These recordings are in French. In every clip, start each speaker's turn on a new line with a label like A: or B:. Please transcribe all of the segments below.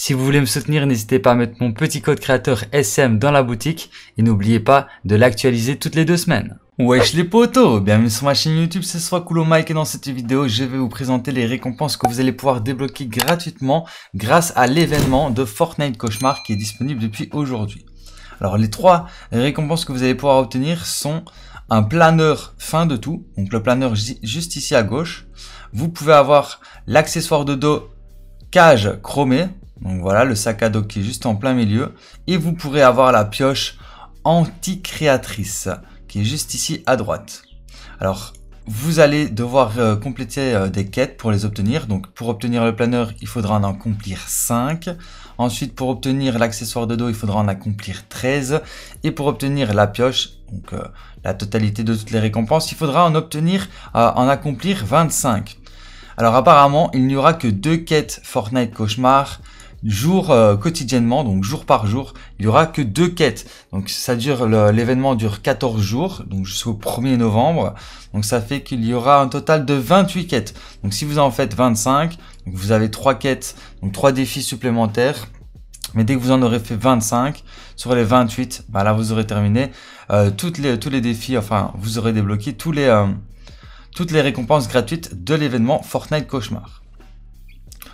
A: Si vous voulez me soutenir, n'hésitez pas à mettre mon petit code créateur SM dans la boutique et n'oubliez pas de l'actualiser toutes les deux semaines. Wesh les potos Bienvenue sur ma chaîne YouTube, c'est soit Coolo Mike et dans cette vidéo, je vais vous présenter les récompenses que vous allez pouvoir débloquer gratuitement grâce à l'événement de Fortnite Cauchemar qui est disponible depuis aujourd'hui. Alors les trois récompenses que vous allez pouvoir obtenir sont un planeur fin de tout, donc le planeur juste ici à gauche. Vous pouvez avoir l'accessoire de dos cage chromée, donc voilà, le sac à dos qui est juste en plein milieu. Et vous pourrez avoir la pioche anti-créatrice qui est juste ici à droite. Alors, vous allez devoir euh, compléter euh, des quêtes pour les obtenir. Donc, pour obtenir le planeur, il faudra en accomplir 5. Ensuite, pour obtenir l'accessoire de dos, il faudra en accomplir 13. Et pour obtenir la pioche, donc euh, la totalité de toutes les récompenses, il faudra en obtenir, en accomplir 25. Alors apparemment, il n'y aura que deux quêtes Fortnite Cauchemar jour euh, quotidiennement, donc jour par jour, il y aura que deux quêtes. Donc ça dure l'événement dure 14 jours, donc jusqu'au 1er novembre. Donc ça fait qu'il y aura un total de 28 quêtes. Donc si vous en faites 25, vous avez trois quêtes, donc trois défis supplémentaires. Mais dès que vous en aurez fait 25, sur les 28, bah là vous aurez terminé euh, toutes les, tous les défis, enfin vous aurez débloqué tous les, euh, toutes les récompenses gratuites de l'événement Fortnite Cauchemar.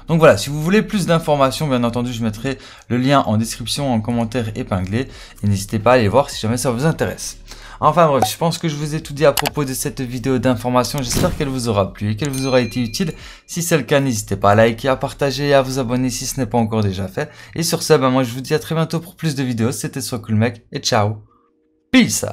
A: Donc voilà, si vous voulez plus d'informations, bien entendu, je mettrai le lien en description, en commentaire épinglé. Et n'hésitez pas à aller voir si jamais ça vous intéresse. Enfin bref, je pense que je vous ai tout dit à propos de cette vidéo d'information. J'espère qu'elle vous aura plu et qu'elle vous aura été utile. Si c'est le cas, n'hésitez pas à liker, à partager et à vous abonner si ce n'est pas encore déjà fait. Et sur ce, ben moi je vous dis à très bientôt pour plus de vidéos. C'était Soit et ciao. Peace